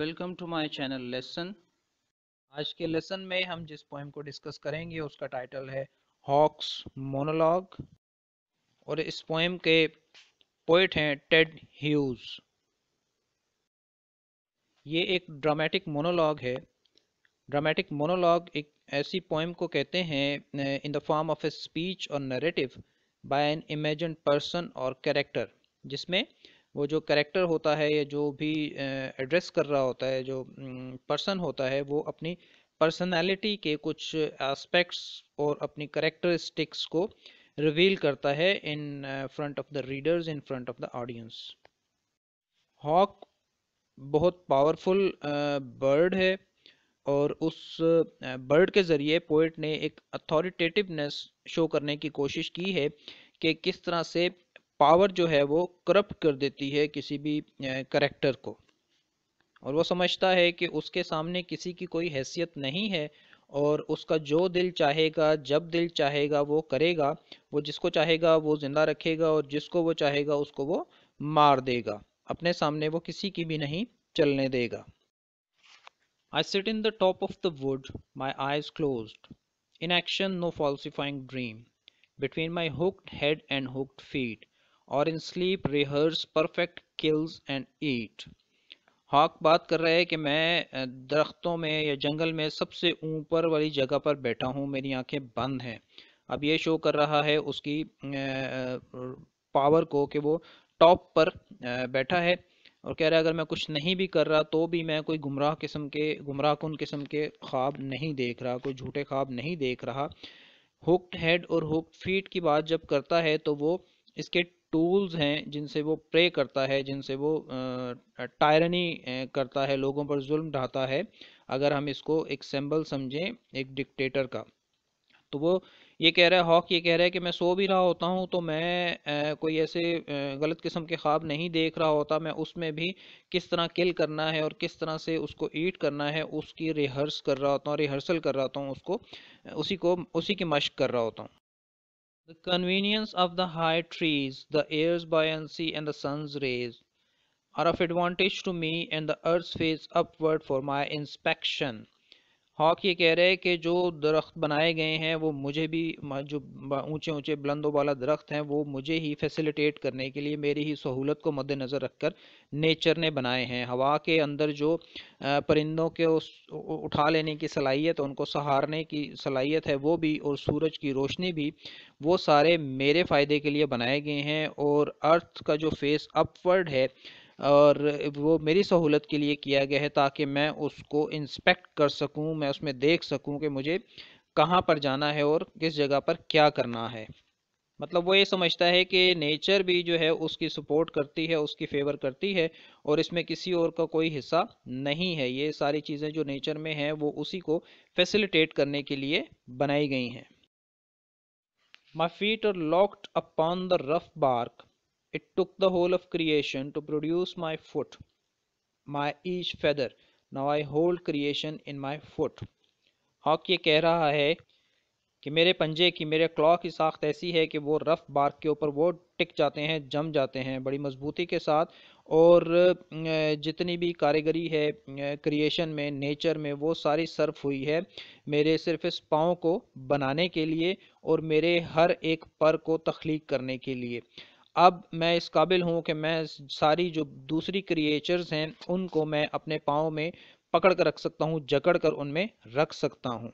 Welcome to my channel lesson आज के lesson में हम जिस पोएम को डिस्कस करेंगे उसका टाइटल है हॉक्स मोनोलॉग और इस पोएम के पोइट हैं टेड ह्यूज ये एक ड्रामेटिक मोनोलॉग है ड्रामेटिक मोनोलॉग एक ऐसी पोएम को कहते हैं in the form of a speech और narrative by an imagined person और कैरेक्टर जिसमें वो जो करेक्टर होता है या जो भी एड्रेस कर रहा होता है जो पर्सन होता है वो अपनी पर्सनालिटी के कुछ एस्पेक्ट्स और अपनी करेक्टरिस्टिक्स को रिवील करता है in front of the readers in front of the audience hawk बहुत पावरफुल बर्ड है और उस बर्ड के ज़रिए पोइट ने एक अथॉरिटेटिवनेस शो करने की कोशिश की है कि किस तरह से पावर जो है वो करप्ट कर देती है किसी भी करेक्टर को और वो समझता है कि उसके सामने किसी की कोई हैसियत नहीं है और उसका जो दिल चाहेगा जब दिल चाहेगा वो करेगा वो जिसको चाहेगा वो ज़िंदा रखेगा और जिसको वो चाहेगा उसको वो मार देगा अपने सामने वो किसी की भी नहीं चलने देगा I sit in the top of the wood my eyes closed inaction no falsifying dream between my hooked head and hooked feet or in sleep rehearse perfect kills and eat hawk बात कर रहा है कि मैं दरख्तों में या जंगल में सबसे ऊपर वाली जगह पर बैठा हूँ मेरी आंखें बंद हैं अब ये शो कर रहा है उसकी पावर को कि वो टॉप पर बैठा है और कह रहा है अगर मैं कुछ नहीं भी कर रहा तो भी मैं कोई गुमराह किस्म के गुमराह कन किस्म के ख्वाब नहीं देख रहा कोई झूठे ख्वाब नहीं देख रहा हुक्ड हेड और हुक्ड फीट की बात जब करता है तो वो इसके टूल्स हैं जिनसे वो प्रे करता है जिनसे वो टायरनी करता है लोगों पर जुल्म ढाता है अगर हम इसको एक सिंबल समझें एक डिक्टेटर का तो वो ये कह रहा है हॉक ये कह रहा है कि मैं सो भी रहा होता हूँ तो मैं कोई ऐसे गलत किस्म के ख्वाब नहीं देख रहा होता मैं उसमें भी किस तरह किल करना है और किस तरह से उसको ईट करना है उसकी रिहर्स कर रहा होता हूँ रिहर्सल कर रहा होता हूँ उसको उसी को उसी की मश्क कर रहा होता हूँ The convenience of the high trees, the air's buoyancy and the sun's rays are of advantage to me and the earth's face upward for my inspection. Hawk ये कह रहे हैं कि जो दरख्त बनाए गए हैं वो मुझे भी जो ऊंचे ऊंचे बुलंदों वाला दरख्त हैं वो मुझे ही फैसिलिटेट करने के लिए मेरी ही सहूलत को मद्देनज़र रखकर नेचर ने बनाए हैं हवा के अंदर जो परिंदों के उस उठा लेने की सलाहियत उनको सहारने की सलाहियत है वो भी और सूरज की रोशनी भी वो सारे मेरे फ़ायदे के लिए बनाए गए हैं और अर्थ का जो फेस अपवर्ड है और वो मेरी सहूलत के लिए किया गया है ताकि मैं उसको इंस्पेक्ट कर सकूं मैं उसमें देख सकूं कि मुझे कहाँ पर जाना है और किस जगह पर क्या करना है मतलब वो ये समझता है कि नेचर भी जो है उसकी सपोर्ट करती है उसकी फेवर करती है और इसमें किसी और का कोई हिस्सा नहीं है ये सारी चीज़ें जो नेचर में हैं वो उसी को फैसिलिटेट करने के लिए बनाई गई हैं my feet are locked upon the rough bark It took the whole of creation to produce my foot, my each feather. Now I hold creation in my foot. hawk ye keh raha hai ki mere panje ki mere claw ki saakht aisi hai ki wo rough bark ke upar wo tik jate hain jam jate hain badi mazbooti ke sath और जितनी भी कारीगरी है creation में nature में वो सारी Surf हुई है मेरे सिर्फ इस पाँव को बनाने के लिए और मेरे हर एक पर को तख्लीक करने के लिए अब मैं इस काबिल हूँ कि मैं सारी जो दूसरी क्रिएचर्स हैं उनको मैं अपने पाँव में पकड़ कर रख सकता हूँ जकड़ कर उनमें रख सकता हूँ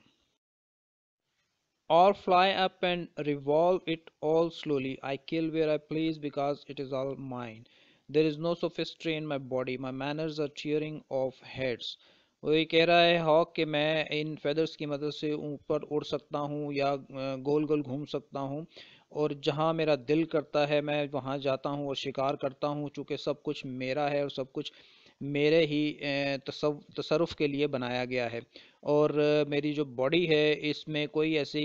और fly up and revolve it all slowly I kill where I please because it is all mind there is no sophistry in my body my manners are cheering off heads वो ये कह रहा है हॉक कि मैं इन feathers की मदद से ऊपर उड़ सकता हूँ या गोल गोल घूम सकता हूँ और जहाँ मेरा दिल करता है मैं वहाँ जाता हूँ और शिकार करता हूँ चूँकि सब कुछ मेरा है और सब कुछ मेरे ही तसव तसरफ के लिए बनाया गया है और मेरी जो बॉडी है इसमें कोई ऐसी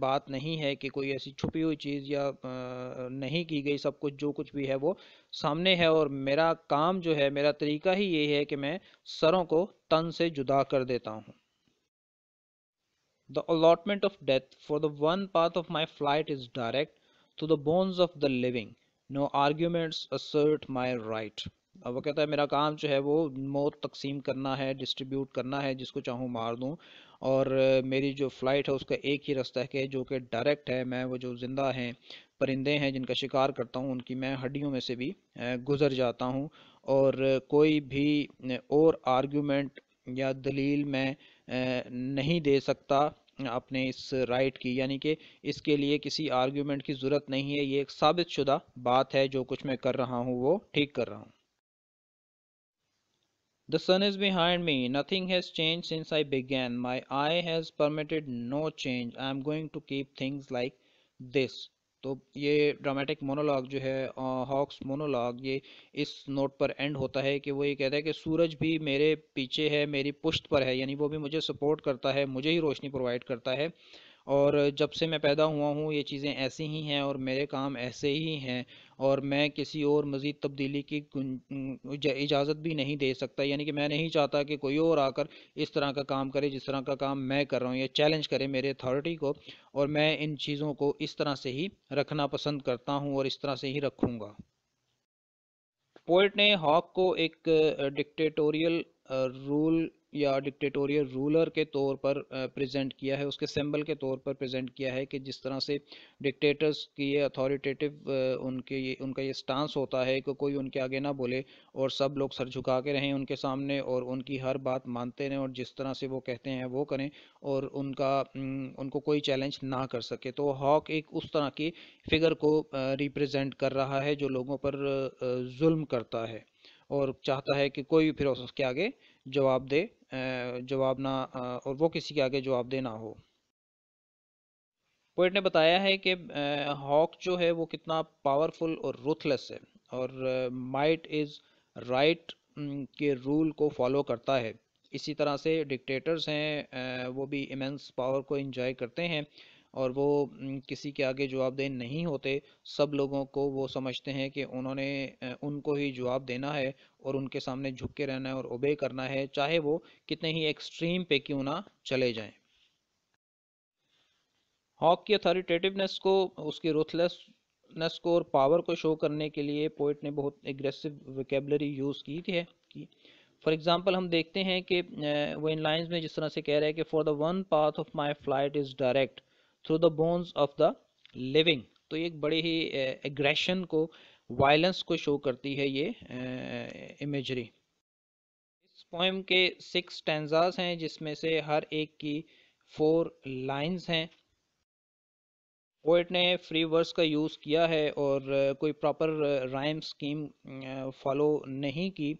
बात नहीं है कि कोई ऐसी छुपी हुई चीज़ या नहीं की गई सब कुछ जो कुछ भी है वो सामने है और मेरा काम जो है मेरा तरीका ही ये है कि मैं सरों को तन से जुदा कर देता हूँ The allotment of death for the one path of my flight is direct to the bones of the living. No arguments assert my right अब वो कहता है मेरा काम जो है वो मौत तकसीम करना है डिस्ट्रीब्यूट करना है जिसको चाहूँ मार दूँ और मेरी जो फ़्लाइट है उसका एक ही रास्ता है कि जो कि डायरेक्ट है मैं वो जो ज़िंदा हैं परिंदे हैं जिनका शिकार करता हूँ उनकी मैं हड्डियों में से भी गुज़र जाता हूँ और कोई भी और आर्ग्यूमेंट या दलील मैं नहीं दे सकता आपने इस राइट की यानी कि इसके लिए किसी आर्ग्यूमेंट की ज़रूरत नहीं है ये एक साबित शुदा बात है जो कुछ मैं कर रहा हूँ वो ठीक कर रहा हूँ The sun is behind me. Nothing has changed since I began. My eye has permitted no change. I am going to keep things like this. तो ये ड्रामेटिक मोनोलॉग जो है हॉक्स मोनोलॉग ये इस नोट पर एंड होता है कि वो ये कहता है कि सूरज भी मेरे पीछे है मेरी पुश्त पर है यानी वो भी मुझे सपोर्ट करता है मुझे ही रोशनी प्रोवाइड करता है और जब से मैं पैदा हुआ हूँ ये चीज़ें ऐसी ही हैं और मेरे काम ऐसे ही हैं और मैं किसी और मज़ीद तब्दीली की इजाज़त भी नहीं दे सकता यानी कि मैं नहीं चाहता कि कोई और आकर इस तरह का काम करे जिस तरह का काम मैं कर रहा हूँ या चैलेंज करे मेरे अथॉरिटी को और मैं इन चीज़ों को इस तरह से ही रखना पसंद करता हूँ और इस तरह से ही रखूँगा पोइट ने हॉक को एक डिक्टेटोरियल रूल या डिक्टेटोरियल रूलर के तौर पर प्रेजेंट किया है उसके सिंबल के तौर पर प्रेजेंट किया है कि जिस तरह से डिक्टेटर्स की ये अथॉरिटेटिव उनके ये उनका ये स्टांस होता है कि कोई उनके आगे ना बोले और सब लोग सर झुका के रहें उनके सामने और उनकी हर बात मानते रहें और जिस तरह से वो कहते हैं वो करें और उनका उनको कोई चैलेंज ना कर सके तो हॉक एक उस तरह की फिगर को रिप्रजेंट कर रहा है जो लोगों पर जुल्म करता है और चाहता है कि कोई भी फिर उसके आगे जवाब दे जवाब ना और वो किसी के आगे जवाब दे ना हो पोइट ने बताया है कि हॉक जो है वो कितना पावरफुल और रूथलेस है और माइट इज़ राइट के रूल को फॉलो करता है इसी तरह से डिक्टेटर्स हैं वो भी इमेंस पावर को इंजॉय करते हैं और वो किसी के आगे जवाबदेह नहीं होते सब लोगों को वो समझते हैं कि उन्होंने उनको ही जवाब देना है और उनके सामने झुक के रहना है और ओबे करना है चाहे वो कितने ही एक्सट्रीम पे क्यों ना चले जाएं हॉक की अथॉरिटेटिवनेस को उसकी रुथलेसनेस को और पावर को शो करने के लिए पोइट ने बहुत एग्रेसिव विकेबलरी यूज़ की थी है की फॉर एग्ज़ाम्पल हम देखते हैं कि वो इन लाइन्स में जिस तरह से कह रहे हैं कि for the one path of my flight is direct through the bones of the living तो ये एक बड़े ही एग्रेशन को वायलेंस को शो करती है ये इमेजरी इस पोएम के सिक्स टेंजाज हैं जिसमें से हर एक की फोर लाइंस हैं पोइट ने फ्री वर्स का यूज़ किया है और कोई प्रॉपर राइम स्कीम फॉलो नहीं की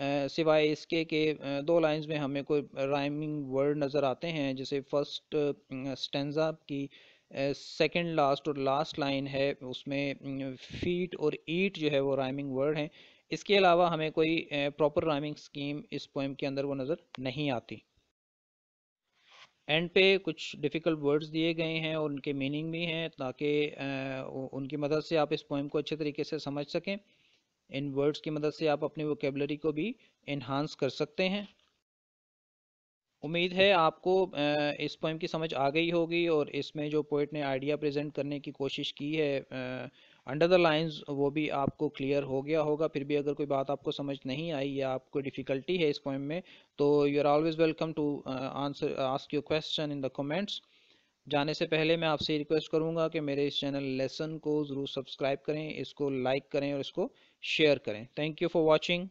सिवाय इसके के दो लाइंस में हमें कोई राइमिंग वर्ड नज़र आते हैं जैसे फर्स्ट स्टेंजा की सेकंड लास्ट और लास्ट लाइन है उसमें फीट और ईट जो है वो राइमिंग वर्ड हैं इसके अलावा हमें कोई प्रॉपर राइमिंग स्कीम इस पोएम के अंदर वो नज़र नहीं आती एंड पे कुछ डिफ़िकल्ट वर्ड्स दिए गए हैं और उनके मीनिंग भी हैं ताकि उनकी मदद से आप इस पोएम को अच्छे तरीके से समझ सकें इन वर्ड्स की मदद से आप अपनी वोकेबलरी को भी इन्हांस कर सकते हैं उम्मीद है आपको इस पोइम की समझ आ गई होगी और इसमें जो पोइट ने आइडिया प्रेजेंट करने की कोशिश की है अंडर द लाइंस वो भी आपको क्लियर हो गया होगा फिर भी अगर कोई बात आपको समझ नहीं आई या आपको डिफ़िकल्टी है इस पोइम में तो you are always welcome to answer ask your question in the comments जाने से पहले मैं आपसे रिक्वेस्ट करूंगा कि मेरे इस चैनल लेसन को ज़रूर सब्सक्राइब करें इसको लाइक करें और इसको शेयर करें थैंक यू फॉर वॉचिंग